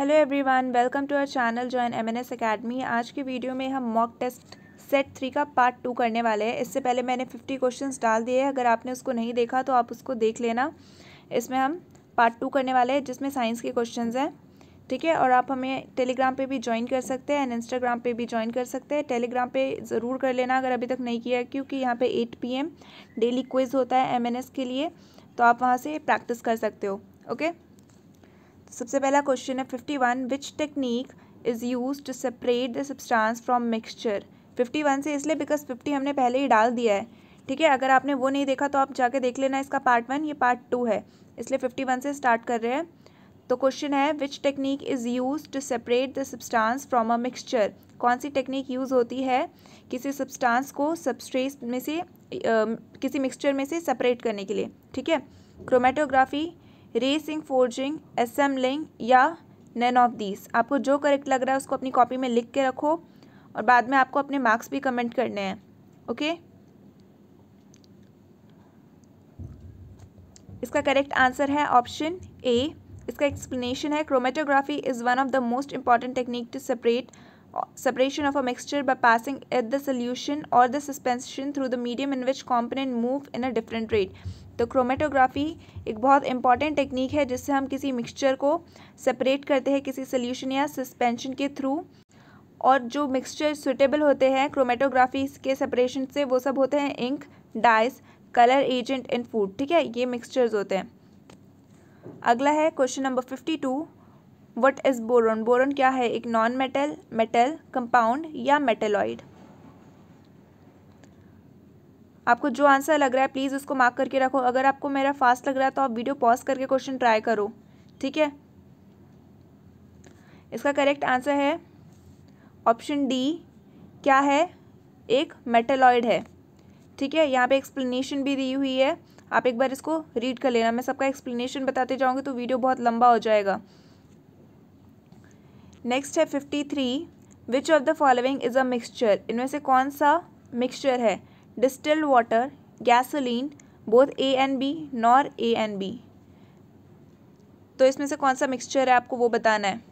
Hello everyone welcome to our channel join MNS academy आज की video में हम मॉक टेस्ट सेट थ्री का पार्ट टू करने वाले हैं इससे पहले मैंने फिफ्टी क्वेश्चंस डाल दिए हैं अगर आपने उसको नहीं देखा तो आप उसको देख लेना इसमें हम पार्ट टू करने वाले हैं जिसमें साइंस के क्वेश्चन हैं ठीक है और आप हमें टेलीग्राम पे भी ज्वाइन कर सकते हैं एंड इंस्टाग्राम पे भी ज्वाइन कर सकते हैं टेलीग्राम पे ज़रूर कर लेना अगर अभी तक नहीं किया क्योंकि यहाँ पे 8 पीएम डेली क्विज़ होता है एमएनएस के लिए तो आप वहाँ से प्रैक्टिस कर सकते हो ओके सबसे पहला क्वेश्चन है fifty one which technique is use to separate the substance from mixture fifty one से इसलिए बिकॉज फिफ्टी हमने पहले ही डाल दिया है ठीक है अगर आपने वो नहीं देखा तो आप जाके देख लेना इसका पार्ट वन ये पार्ट टू है इसलिए फिफ्टी वन से स्टार्ट कर रहे हैं तो क्वेश्चन है which technique is use to separate the substance from a mixture कौन सी टेक्निक यूज़ होती है किसी सब्सटांस को सबस्ट्रेस में से uh, किसी मिक्सचर में से सेपरेट करने के लिए ठीक है क्रोमेटोग्राफी रेसिंग फोर्जिंग असेंबलिंग या नैन ऑफ दीस आपको जो करेक्ट लग रहा है उसको अपनी कॉपी में लिख के रखो और बाद में आपको अपने मार्क्स भी कमेंट करने हैं ओके इसका करेक्ट आंसर है ऑप्शन ए इसका एक्सप्लेनेशन है chromatography is one of the most important technique to separate separation of a mixture by passing at the solution और the suspension through the medium in which component move in a different rate तो chromatography एक बहुत important technique है जिससे हम किसी mixture को separate करते हैं किसी सोल्यूशन या सस्पेंशन के थ्रू और जो मिक्सचर सुटेबल होते हैं क्रोमेटोग्राफी के सेपरेशन से वो सब होते हैं ink dyes colour agent in food ठीक है ये मिक्सचर्स होते हैं अगला है question number fifty two what is boron boron क्या है एक नॉन मेटल मेटल कंपाउंड या मेटेलॉइड आपको जो आंसर लग रहा है प्लीज़ उसको मार्क करके रखो अगर आपको मेरा फास्ट लग रहा है तो आप वीडियो पॉज करके क्वेश्चन ट्राई करो ठीक है इसका करेक्ट आंसर है ऑप्शन डी क्या है एक मेटेलॉइड है ठीक है यहाँ पे एक्सप्लेनेशन भी दी हुई है आप एक बार इसको रीड कर लेना मैं सबका एक्सप्लेनेशन बताते जाऊँगी तो वीडियो बहुत लंबा हो जाएगा नेक्स्ट है fifty three which of the following is a mixture इनमें से कौन सा मिक्सचर है distilled water, gasoline, both A and B, nor A and B. तो इसमें से कौन सा मिक्सचर है आपको वो बताना है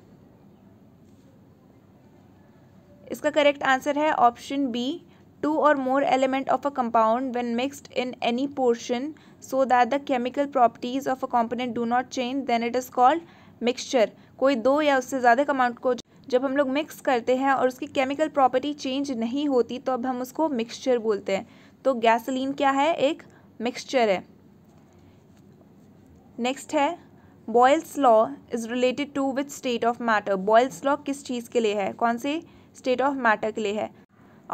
इसका करेक्ट आंसर है ऑप्शन बी टू और more element of a compound when mixed in any portion so that the chemical properties of a component do not change then it is called mixture कोई दो या उससे ज़्यादा comment को जब हम लोग मिक्स करते हैं और उसकी केमिकल प्रॉपर्टी चेंज नहीं होती तो अब हम उसको मिक्सचर बोलते हैं तो गैसोलीन क्या है एक मिक्सचर है नेक्स्ट है Boyle's law is related to with state of matter Boyle's law किस चीज़ के लिए है कौन से स्टेट ऑफ मैटर के लिए है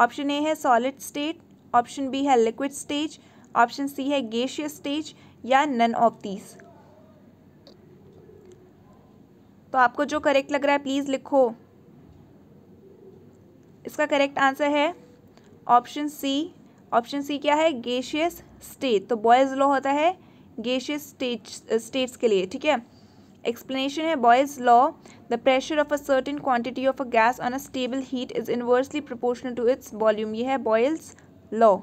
ऑप्शन ए है सॉलिड स्टेट ऑप्शन बी है लिक्विड स्टेज ऑप्शन सी है गेशियस स्टेज या नन ऑफ दीज तो आपको जो करेक्ट लग रहा है प्लीज़ लिखो इसका करेक्ट आंसर है ऑप्शन सी ऑप्शन सी क्या है गेशियस स्टेट तो बॉयज़ लॉ होता है गेशियस स्टेट स्टेट्स के लिए ठीक है एक्सप्लेनेशन है Boyle's law the pressure of a certain quantity of a gas on a stable heat is inversely proportional to its volume ये है बॉयल्स लॉ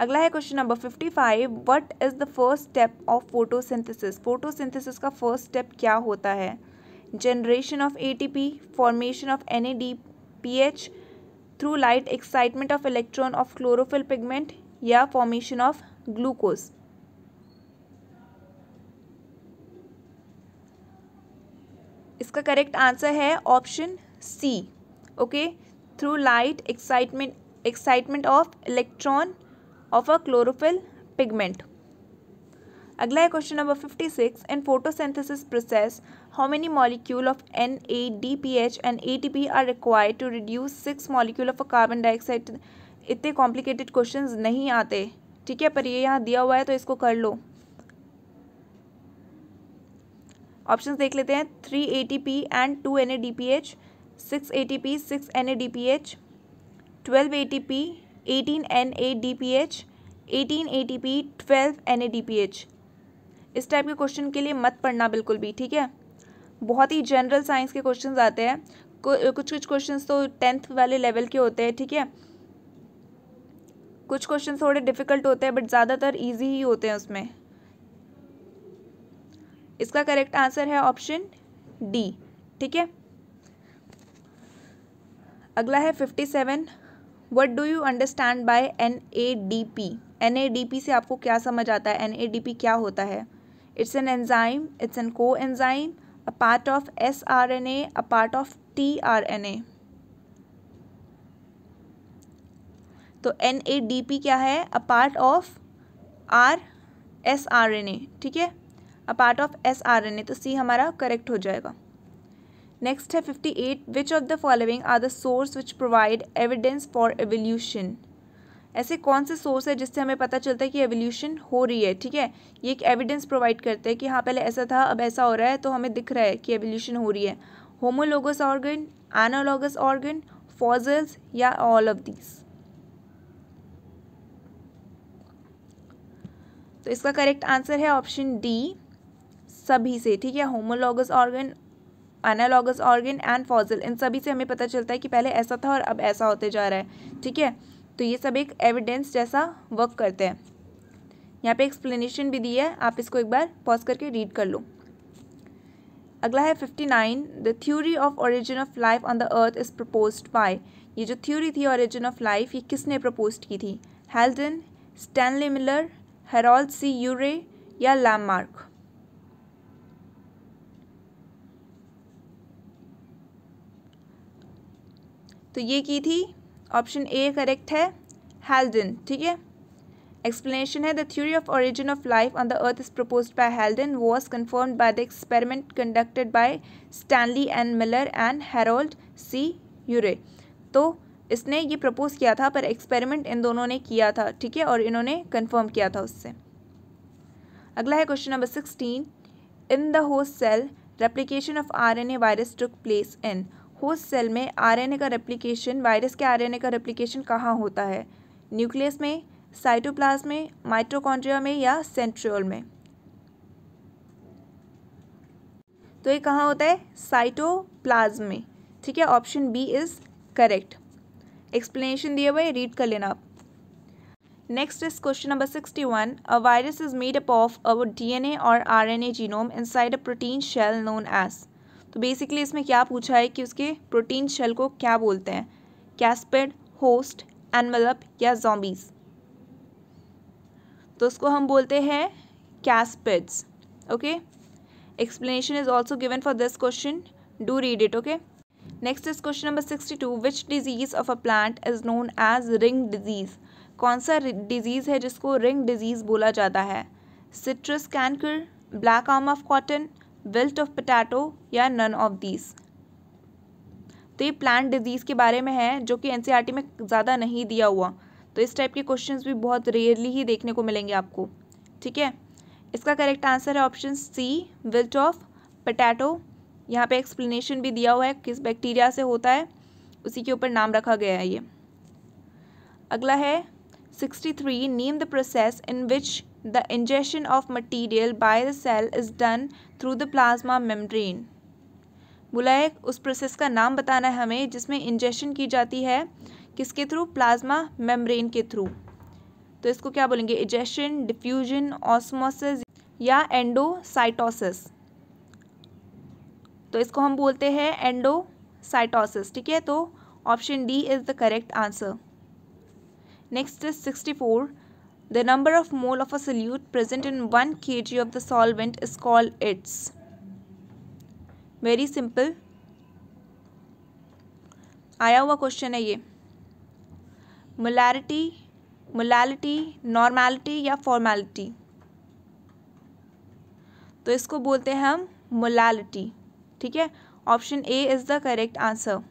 अगला है question number fifty five what is the first step of photosynthesis photosynthesis का first step क्या होता है generation of A T P formation of N A D P H through light excitement of electron of chlorophyll pigment या formation of glucose इसका correct answer है option C okay through light excitement excitement of electron of a chlorophyll pigment अगला है question number fifty six in photosynthesis process how many molecule of N A D P H and A T P are required to reduce six molecule of a carbon dioxide इतने complicated question नहीं आते ठीक है पर ये यहाँ दिया हुआ है तो इसको कर लो ऑप्शन देख लेते हैं three A T P and two N A D P H six A T P six N A D P H twelve A T P eighteen N A D P H eighteen A T P twelve N A D P H इस type के क्वेश्चन के लिए मत पढ़ना बिल्कुल भी ठीक है बहुत ही जनरल साइंस के क्वेश्चन आते हैं कुछ कुछ क्वेश्चन तो टेंथ वाले लेवल के होते हैं ठीक है कुछ क्वेश्चन थोड़े डिफ़िकल्ट होते हैं बट ज़्यादातर ईजी ही होते हैं उसमें इसका करेक्ट आंसर है ऑप्शन डी ठीक है अगला है fifty seven what do you understand by N A D P N A D P से आपको क्या समझ आता है एन ए डी पी क्या होता है It's an enzyme, it's an coenzyme, a part of sRNA, a part of tRNA. तो एन ए डी पी क्या है a part of R S R N A ठीक है a part of S R N A तो C हमारा correct हो जाएगा next है fifty eight which of the following are the source which provide evidence for evolution ऐसे कौन से सोर्स है जिससे हमें पता चलता है कि एवोल्यूशन हो रही है ठीक है ये एक एविडेंस प्रोवाइड करते हैं कि हाँ पहले ऐसा था अब ऐसा हो रहा है तो हमें दिख रहा है कि एवोल्यूशन हो रही है homologous organ analogous organ fossils या ऑल ऑफ दीज तो इसका करेक्ट आंसर है ऑप्शन डी सभी से ठीक है homologous organ analogous organ and fossil इन सभी से हमें पता चलता है कि पहले ऐसा था और अब ऐसा होते जा रहा है ठीक है तो ये सब एक एविडेंस जैसा वर्क करते हैं यहाँ पे एक्सप्लेनेशन भी दी है आप इसको एक बार पॉज करके रीड कर लो अगला है fifty nine the theory of origin of life on the earth is propose by ये जो थ्योरी थी ओरिजिन ऑफ लाइफ ये किसने प्रपोज की थी Haldane Stanley Miller Harold C Urey या लैमार्क तो ये की थी ऑप्शन ए करेक्ट है हेल्डन ठीक है एक्सप्लेनेशन है the theory of origin of life on the earth is propose by Haldane was confirm by the experiment conducted by Stanley and Miller and Harold C Urey तो इसने ये propose किया था पर एक्सपेरिमेंट इन दोनों ने किया था ठीक है और इन्होंने कन्फर्म किया था उससे अगला है question number sixteen in the host cell replication of R N A virus took place in host cell में आरएनए का रेप्लिकेशन वायरस के आरएनए का रेप्लिकेशन कहाँ होता है न्यूक्लियस में साइटोप्लाज में माइट्रोकॉन्ड्रिया में या सेंट्रियोल में तो ये कहाँ होता है साइटोप्लाज्म में ठीक है option B is correct explanation दिए हुए रीड कर लेना आप next is question number sixty one a virus is made up of a DNA और RNA genome inside a protein shell known as तो बेसिकली इसमें क्या पूछा है कि उसके प्रोटीन शेल को क्या बोलते हैं कैस्पेड होस्ट एनमलप या जॉम्बीज तो उसको हम बोलते हैं capsids okay explanation is also given for this question do read it okay next is question number sixty two which disease of a plant is known as ring disease कौन सा disease है जिसको ring disease बोला जाता है citrus canker black arm of cotton wilt of potato या none of these तो ये प्लांट डिजीज़ के बारे में है जो कि एनसीईआरटी में ज़्यादा नहीं दिया हुआ तो इस टाइप के क्वेश्चंस भी बहुत रेयरली ही देखने को मिलेंगे आपको ठीक है इसका करेक्ट आंसर है option C wilt of potato यहाँ पे एक्सप्लेनेशन भी दिया हुआ है किस बैक्टीरिया से होता है उसी के ऊपर नाम रखा गया है ये अगला है sixty three name the process in which the ingestion of material by the cell is done through the plasma membrane बुलाए उस प्रोसेस का नाम बताना है हमें जिसमें इंजेक्शन की जाती है किसके थ्रू प्लाज्मा मेम्ब्रेन के थ्रू तो इसको क्या बोलेंगे इजेशन डिफ्यूजन ऑस्मोसिस या एंडोसाइटोसिस तो इसको हम बोलते हैं एंडोसाइटोसिस ठीक है तो option D is the correct answer next is sixty four The number of mole of a solute present in 1 kg of the solvent is called its. Very simple आया हुआ क्वेश्चन है ये मोलैरिटी मोलैलिटी नॉर्मैलिटी या formality तो इसको बोलते हैं हम मोलैलिटी ठीक है option A is the correct answer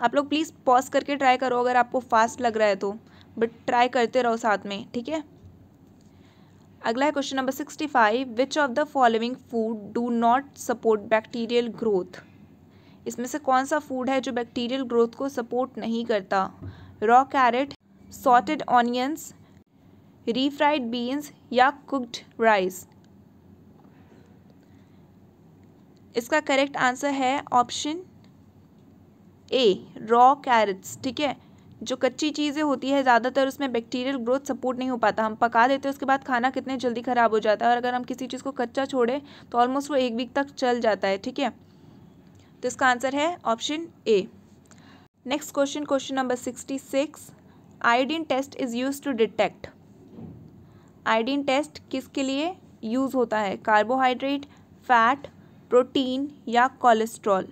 आप लोग प्लीज़ पॉज करके ट्राई करो अगर आपको फास्ट लग रहा है तो बट ट्राई करते रहो साथ में ठीक है अगला है question number sixty five which of the following food do not support bacterial growth इसमें से कौन सा फूड है जो बैक्टीरियल ग्रोथ को सपोर्ट नहीं करता raw carrot sauteed onions refried beans या कुक्ड राइस इसका करेक्ट आंसर है ऑप्शन ए रॉ कैरेट्स ठीक है जो कच्ची चीज़ें होती है ज़्यादातर उसमें बैक्टीरियल ग्रोथ सपोर्ट नहीं हो पाता हम पका देते हैं उसके बाद खाना कितने जल्दी ख़राब हो जाता है और अगर हम किसी चीज़ को कच्चा छोड़ें तो ऑलमोस्ट वो एक वीक तक चल जाता है ठीक है तो इसका आंसर है option A next question question number sixty six iodine test is use to detect iodine test किसके लिए यूज़ होता है कार्बोहाइड्रेट फैट प्रोटीन या कोलेस्ट्रॉल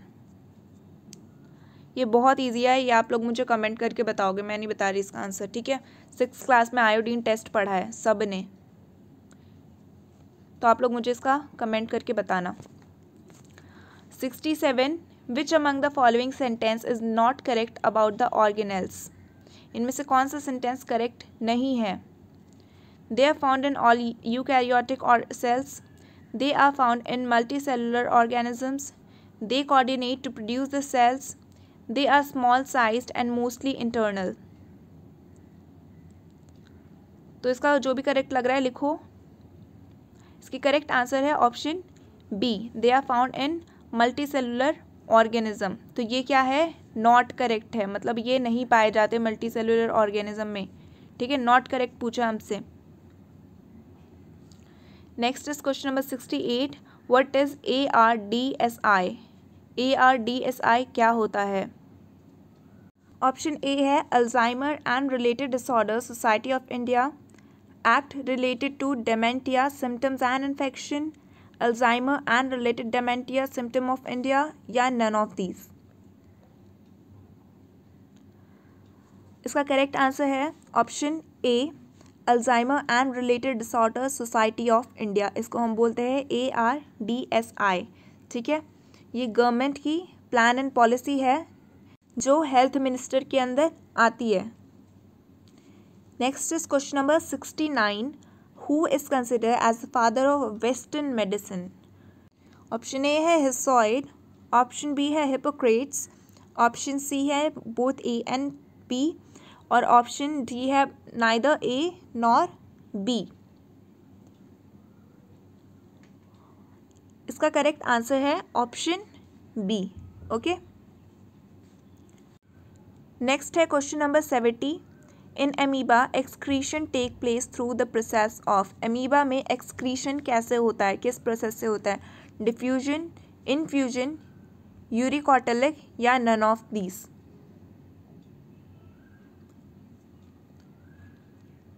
ये बहुत ईजी है ये आप लोग मुझे कमेंट करके बताओगे मैं नहीं बता रही इसका आंसर ठीक है सिक्स क्लास में आयोडीन टेस्ट पढ़ा है सब ने तो आप लोग मुझे इसका कमेंट करके बताना sixty seven which among the following sentence is not correct about the organelles इनमें से कौन सा सेंटेंस करेक्ट नहीं है they are found in all eukaryotic cells they are found in multicellular organisms they coordinate to produce the cells They are small sized and mostly internal. तो इसका जो भी करेक्ट लग रहा है लिखो इसकी करेक्ट आंसर है option B they are found in multicellular organism तो ये क्या है नॉट करेक्ट है मतलब ये नहीं पाए जाते मल्टी सेलुलर ऑर्गेनिज्म में ठीक है नॉट करेक्ट पूछा हमसे next is question number sixty eight what is A R D S I A R D S I क्या होता है ऑप्शन ए है Alzheimer and related disorder society of India act related to dementia symptoms and infection Alzheimer and related dementia symptom of India या none of these इसका correct answer है option A Alzheimer and related disorder society of India इसको हम बोलते हैं ए R D S I ठीक है ये गवर्नमेंट की प्लान एंड पॉलिसी है जो हेल्थ मिनिस्टर के अंदर आती है next is question number sixty nine who is consider as the father of western medicine option A है हिस्सॉइड ऑप्शन बी है हिपोक्रेट्स ऑप्शन सी है बोथ ए एंड बी और ऑप्शन डी है neither A nor B इसका correct answer है option B okay next है question number seventy in amoeba excretion take place through the process of amoeba में excretion कैसे होता है किस प्रोसेस से होता है डिफ्यूजन इनफ्यूजन यूरिकॉटलिक या नन ऑफ दीज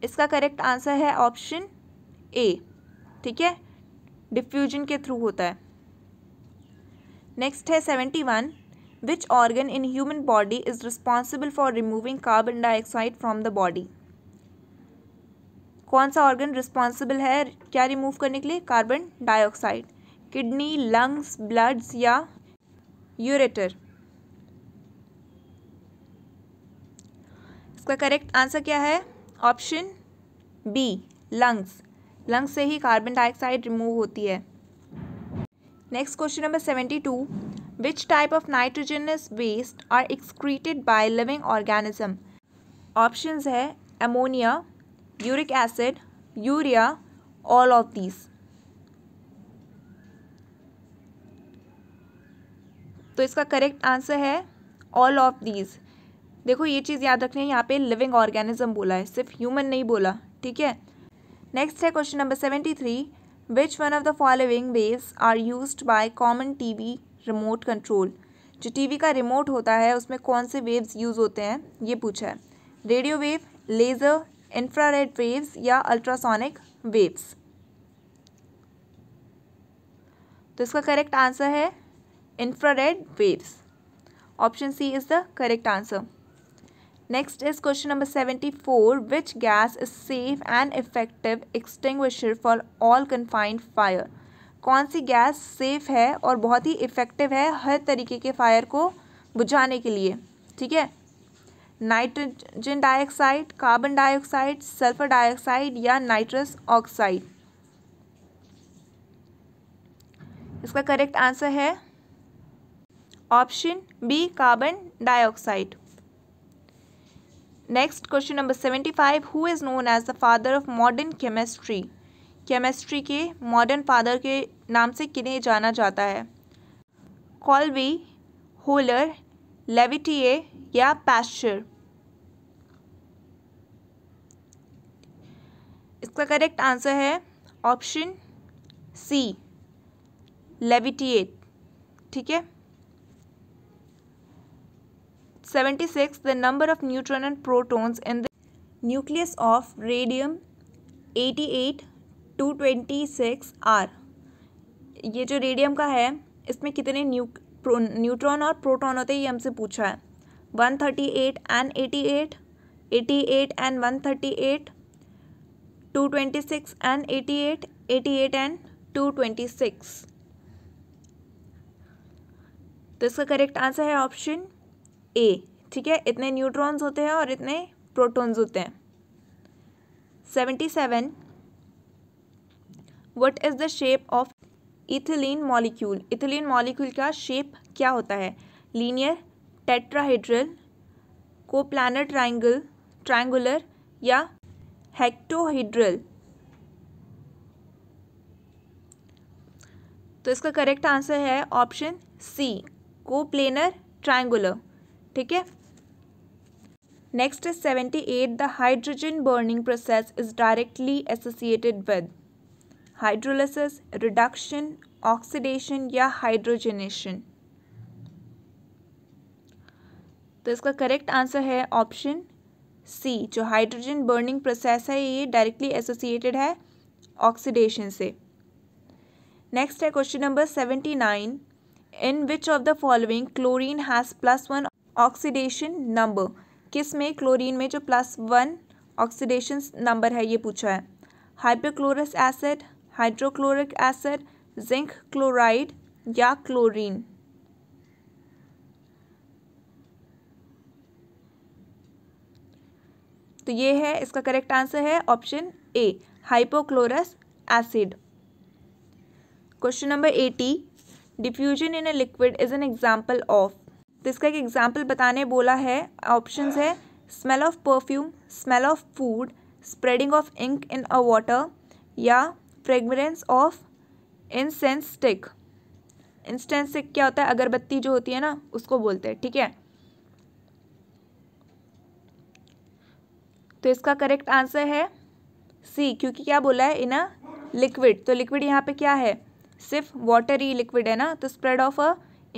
इसका करेक्ट आंसर है ऑप्शन ए ठीक है डिफ्यूजन के थ्रू होता है नेक्स्ट है seventy one Which organ in human body is responsible for removing carbon dioxide from the body? कौन सा organ responsible है क्या remove करने के लिए carbon dioxide? Kidney lungs, bloods या ureter? इसका करेक्ट आंसर क्या है ऑप्शन बी लंग्स लंग्स से ही कार्बन डाइऑक्साइड रिमूव होती है next question number seventy two Which type of nitrogenous waste are excreted by living organism? Options है ammonia, uric acid, urea, all of these. तो इसका correct answer है all of these देखो ये चीज़ याद रखनी है यहाँ पे लिविंग ऑर्गेनिज्म बोला है सिर्फ ह्यूमन नहीं बोला ठीक है नेक्स्ट है question number seventy three which one of the following waves are use by common TV remote control जो टीवी का रिमोट होता है उसमें कौन से वेव्स यूज़ होते हैं ये पूछा है radio wave laser infrared waves या अल्ट्रासोनिक वेव्स तो इसका करेक्ट आंसर है infrared waves option C is the correct answer next is question number seventy four which gas is safe and effective extinguisher for all confined fire कौन सी gas safe है और बहुत ही effective है हर तरीके के फायर को बुझाने के लिए ठीक है nitrogen dioxide carbon dioxide sulphur dioxide या नाइट्रस ऑक्साइड इसका करेक्ट आंसर है option B carbon dioxide next question number seventy five who is known as the father of modern chemistry chemistry के मॉडर्न फादर के नाम से किन्हें जाना जाता है कॉलवी होलर लेविटिए या पैस्चर इसका करेक्ट आंसर है ऑप्शन सी लेविटिएट ठीक है seventy six the number of neutron and protons in the nucleus of radium eighty eight two twenty six are ये जो रेडियम का है इसमें कितने न्यूट्रॉन और प्रोटॉन होते हैं ये हमसे पूछा है one thirty eight and eighty eight eighty eight and one thirty eight two twenty six and eighty eight eighty eight and two twenty six तो इसका करेक्ट आंसर है ऑप्शन ए ठीक है इतने न्यूट्रॉन्स होते हैं और इतने प्रोटॉन्स होते हैं seventy seven what is the shape of ethylene molecule ethylene molecule का शेप क्या होता है linear tetrahedral coplanar triangle triangular या हेक्टोहीड्रल तो इसका करेक्ट आंसर है option C coplanar triangular ठीक है next is seventy eight the hydrogen burning process is directly associated with hydrolysis reduction oxidation या हाइड्रोजनेशन तो इसका करेक्ट आंसर है ऑप्शन सी जो हाइड्रोजन बर्निंग प्रोसेस है ये डायरेक्टली एसोसिएटेड है ऑक्सीडेशन से नेक्स्ट है question number seventy nine in which of the following chlorine has plus one oxidation number किस में क्लोरीन में जो प्लस वन ऑक्सीडेशन नंबर है ये पूछा है hypochlorous acid hydrochloric acid zinc chloride या क्लोरीन तो ये है इसका करेक्ट आंसर है option A hypochlorous acid question number eighty diffusion in a liquid is an example of तो इसका एक एग्जाम्पल बताने बोला है ऑप्शन है smell of perfume smell of food spreading of ink in a water या fragrance of incense stick instance stick क्या होता है अगरबत्ती जो होती है ना उसको बोलते हैं ठीक है तो इसका करेक्ट आंसर है सी क्योंकि क्या बोला है इन अ लिक्विड तो लिक्विड यहाँ पे क्या है सिर्फ वाटर ही लिक्विड है ना तो spread of a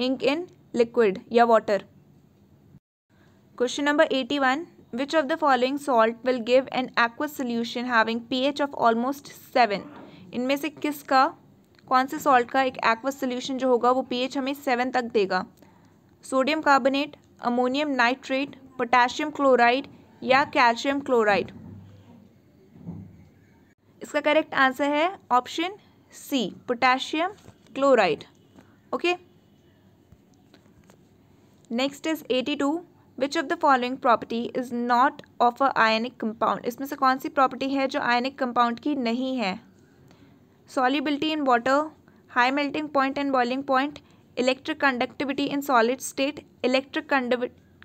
ink in liquid या water question number eighty one which of the following salt will give an aqueous solution having pH of almost seven इनमें से किसका कौन से सॉल्ट का एक एक्वस सोल्यूशन जो होगा वो पीएच हमें सेवन तक देगा sodium carbonate ammonium nitrate potassium chloride या कैल्शियम क्लोराइड इसका करेक्ट आंसर है option C potassium chloride okay next is eighty two which of the following property is not of a ionic compound इसमें से कौन सी property है जो ionic compound की नहीं है solubility in water high melting point and boiling point electric conductivity in solid state electric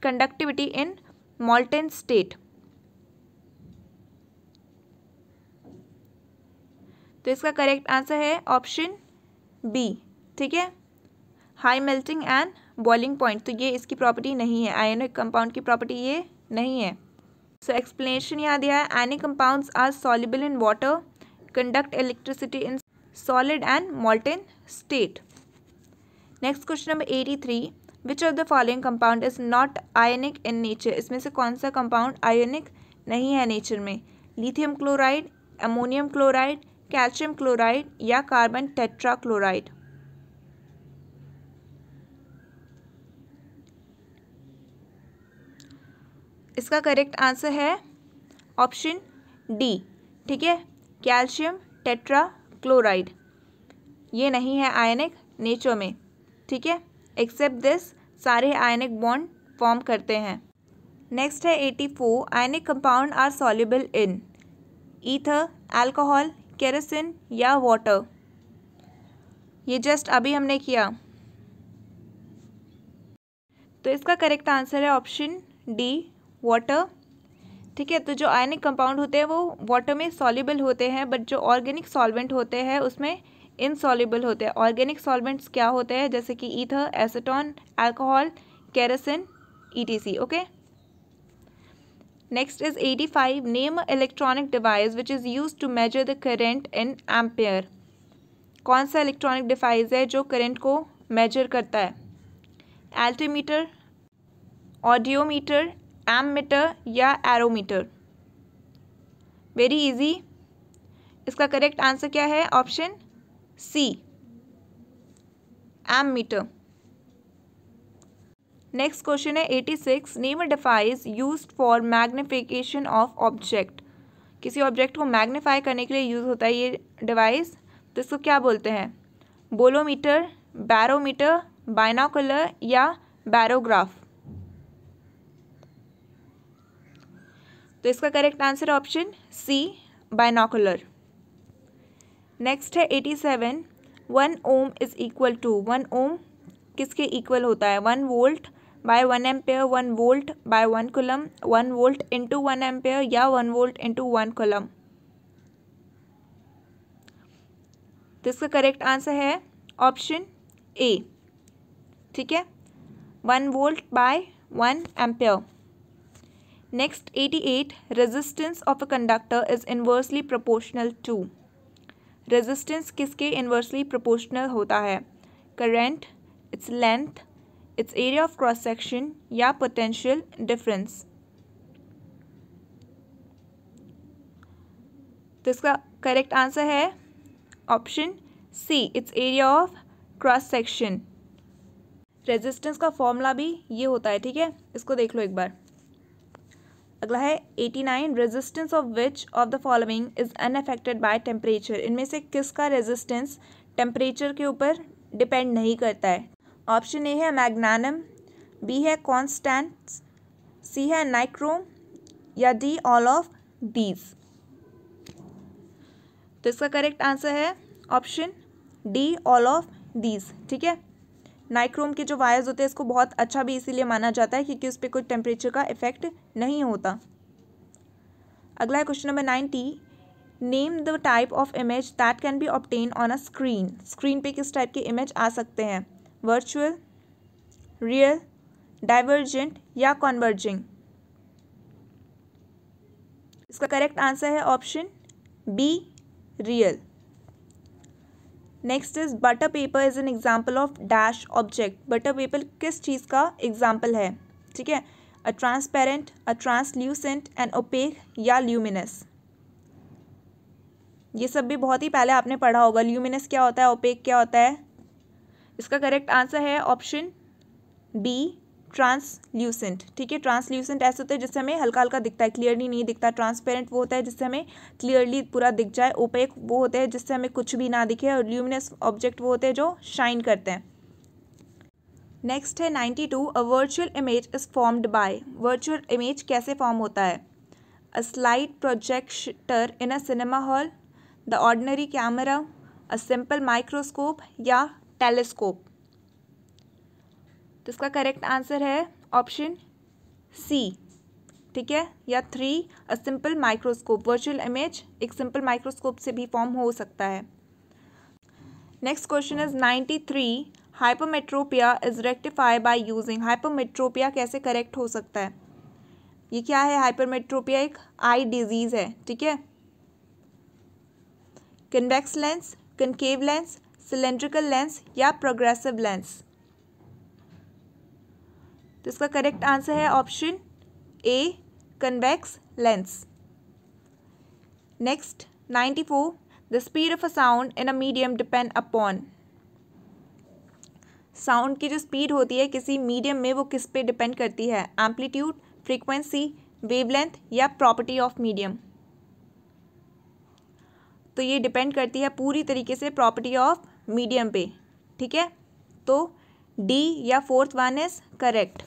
conductivity in molten state तो इसका करेक्ट आंसर है ऑप्शन बी ठीक है high melting and boiling point तो ये इसकी प्रॉपर्टी नहीं है आयनिक कंपाउंड की प्रॉपर्टी ये नहीं है सो एक्सप्लेनेशन याद दिया है any compounds are soluble in water conduct electricity in solid and molten state next question number eighty three which of the following compound is not ionic in nature इसमें से कौन सा कंपाउंड आयोनिक नहीं है nature में lithium chloride ammonium chloride calcium chloride या carbon tetrachloride इसका correct answer है ऑप्शन डी ठीक है कैल्शियम टेट्रा क्लोराइड ये नहीं है आयनिक नेचर में ठीक है एक्सेप्ट दिस सारे आयनिक बॉन्ड फॉर्म करते हैं नेक्स्ट है eighty four ionic compound are soluble in ether alcohol kerosene या वाटर ये जस्ट अभी हमने किया तो इसका करेक्ट आंसर है ऑप्शन डी वाटर ठीक है तो जो आयनिक कंपाउंड होते हैं वो वाटर में सॉल्यूबल होते हैं बट जो ऑर्गेनिक सॉल्वेंट होते हैं उसमें इनसॉल्यूबल होते हैं ऑर्गेनिक सॉल्वेंट्स क्या होते हैं जैसे कि ether acetone alcohol kerosene etc okay next is eighty five name electronic device which is use to measure the current in ampere कौन सा इलेक्ट्रॉनिक डिवाइस है जो करेंट को मेजर करता है एल्टीमीटर ऑडियोमीटर एम मीटर या एरोमीटर वेरी इजी इसका correct answer क्या है option C ammeter next question है eighty six name a device use for magnification of object किसी ऑब्जेक्ट को मैग्नीफाई करने के लिए यूज़ होता है ये डिवाइस तो इसको क्या बोलते हैं बोलोमीटर बैरोमीटर बाइनाकुलर या बैरोग्राफ तो इसका correct answer option C binocular next है eighty seven one ohm is equal to one ohm किसके इक्वल होता है one volt by one ampere one volt by one coulomb one volt into one ampere या one volt into one coulomb तो इसका correct answer है option A ठीक है one volt by one ampere next eighty eight resistance of a conductor is inversely proportional to resistance किसके inversely proportional होता है current its length its area of cross section या potential difference तो इसका correct answer है option C its area of cross section resistance का formula भी ये होता है ठीक है इसको देख लो एक बार अगला है eighty nine resistance of which of the following is unaffected by temperature इनमें से किसका रेजिस्टेंस टेम्परेचर के ऊपर डिपेंड नहीं करता है ऑप्शन ए है मैग्नानम बी है कॉन्स्टेंट सी है नाइक्रोम या डी ऑल ऑफ डीज तो इसका करेक्ट आंसर है option D all of these ठीक है नाइक्रोम के जो वायर्स होते हैं इसको बहुत अच्छा भी इसीलिए माना जाता है क्योंकि उस पर कोई टेम्परेचर का इफेक्ट नहीं होता अगला है question number ninety name the type of image that can be obtain on a screen screen पे किस टाइप के इमेज आ सकते हैं वर्चुअल रियल डाइवर्जेंट या कॉन्वर्जिंग इसका करेक्ट आंसर है option B real next is butter paper is an example of dash object butter paper किस चीज़ का एग्जाम्पल है ठीक है a transparent a translucent and opaque या ल्यूमिनस ये सब भी बहुत ही पहले आपने पढ़ा होगा ल्यूमिनस क्या होता है ओपेक क्या होता है इसका करेक्ट आंसर है ऑप्शन बी ट्रांसल्यूसेंट ठीक है ट्रांसल्यूसेंट ऐसे होते हैं जिससे हमें हल्का हल्का दिखता है क्लियरली नहीं दिखता ट्रांसपेरेंट वो होता है जिससे हमें क्लियरली पूरा दिख जाए ओपेक वो होते हैं जिससे हमें कुछ भी ना दिखे और ल्यूमिनस ऑब्जेक्ट वो होते हैं जो शाइन करते हैं नेक्स्ट है ninety two a virtual image is formed by virtual image कैसे फॉर्म होता है a slide projector in a cinema hall the ordinary camera a simple microscope या टेलीस्कोप तो इसका करेक्ट आंसर है ऑप्शन सी ठीक है या three a simple microscope virtual image एक सिंपल माइक्रोस्कोप से भी फॉर्म हो सकता है next question is ninety three hypermetropia is rectify by using hypermetropia कैसे करेक्ट हो सकता है ये क्या है हाइपरमेट्रोपिया एक आई डिजीज़ है ठीक है convex lens concave lens cylindrical lens या प्रोग्रेसिव लेंस तो इसका करेक्ट आंसर है option A convex lens next ninety four the speed of a sound in a medium depend upon sound की जो स्पीड होती है किसी मीडियम में वो किस पे डिपेंड करती है एम्पलीट्यूड फ्रीक्वेंसी वेवलेंथ या प्रॉपर्टी ऑफ मीडियम तो ये डिपेंड करती है पूरी तरीके से प्रॉपर्टी ऑफ मीडियम पे ठीक है तो डी या fourth one is correct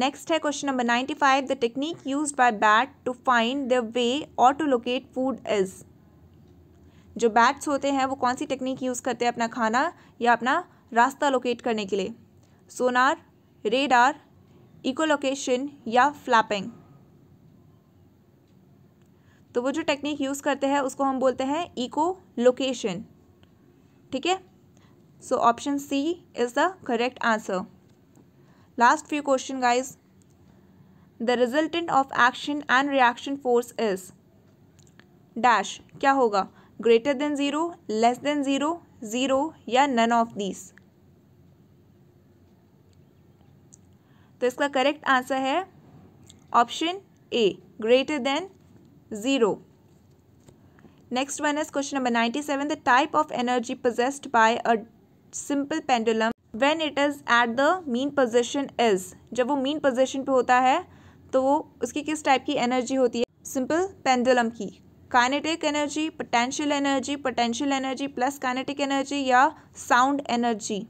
next है question number ninety five the technique use by bat to find the way or to locate food is जो बैट्स होते हैं वो कौन सी टेक्निक यूज़ करते हैं अपना खाना या अपना रास्ता लोकेट करने के लिए सोनार रेडार इकोलोकेशन या फ्लैपिंग तो वो जो टेक्निक यूज़ करते हैं उसको हम बोलते हैं इको लोकेशन ठीक है So option C is the correct answer. Last few question guys. The resultant of action and reaction force is dash क्या होगा greater than zero, less than zero, zero या none of these. तो इसका correct answer है option A greater than zero next one is question number ninety seven the type of energy possessed by a simple pendulum when it is at the mean position is जब वो mean position पे होता है तो वो उसकी किस type की एनर्जी होती है सिंपल पेंडुलम की kinetic energy potential energy potential energy plus kinetic energy या साउंड एनर्जी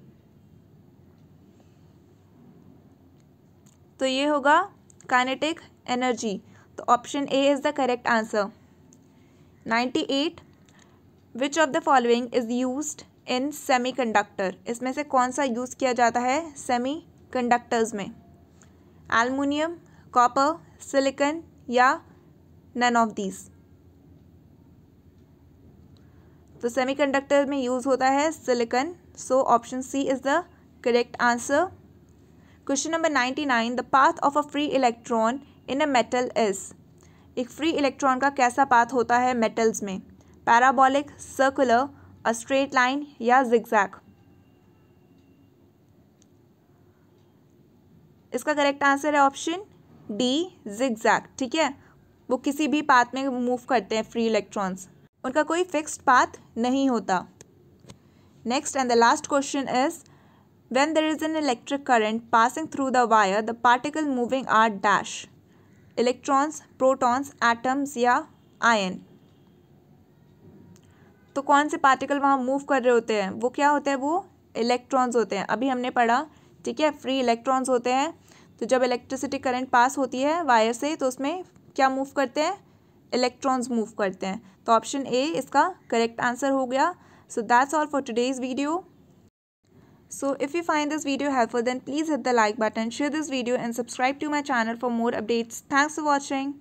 तो ये होगा काइनेटिक एनर्जी तो option A is the correct answer eight which of the following is used in semiconductor इसमें से कौन सा यूज़ किया जाता है सेमीकंडक्टर्स में एलमिनियम कॉपर सिलिकन या नन ऑफ दीज तो सेमीकंडक्टर में यूज़ होता है silicon so option C is the correct answer question number ninety nine the path of a free electron in a metal is एक free electron का कैसा path होता है मेटल्स में parabolic circular a straight line या zigzag इसका correct answer है option D zigzag ठीक है वो किसी भी पाथ में मूव करते हैं फ्री इलेक्ट्रॉन्स उनका कोई फिक्स्ड पाथ नहीं होता next and the last question is when there is an electric current passing through the wire the particle moving are dash electrons protons atoms या आयन तो कौन से पार्टिकल वहाँ मूव कर रहे होते हैं वो क्या होते हैं वो इलेक्ट्रॉन्स होते हैं अभी हमने पढ़ा ठीक है फ्री इलेक्ट्रॉन्स होते हैं तो जब इलेक्ट्रिसिटी करंट पास होती है वायर से तो उसमें क्या मूव करते हैं इलेक्ट्रॉन्स मूव करते हैं तो ऑप्शन ए इसका करेक्ट आंसर हो गया so that's all for today's video so if you find this video helpful then please hit the like button share this video and subscribe to my channel for more updates thanks for watching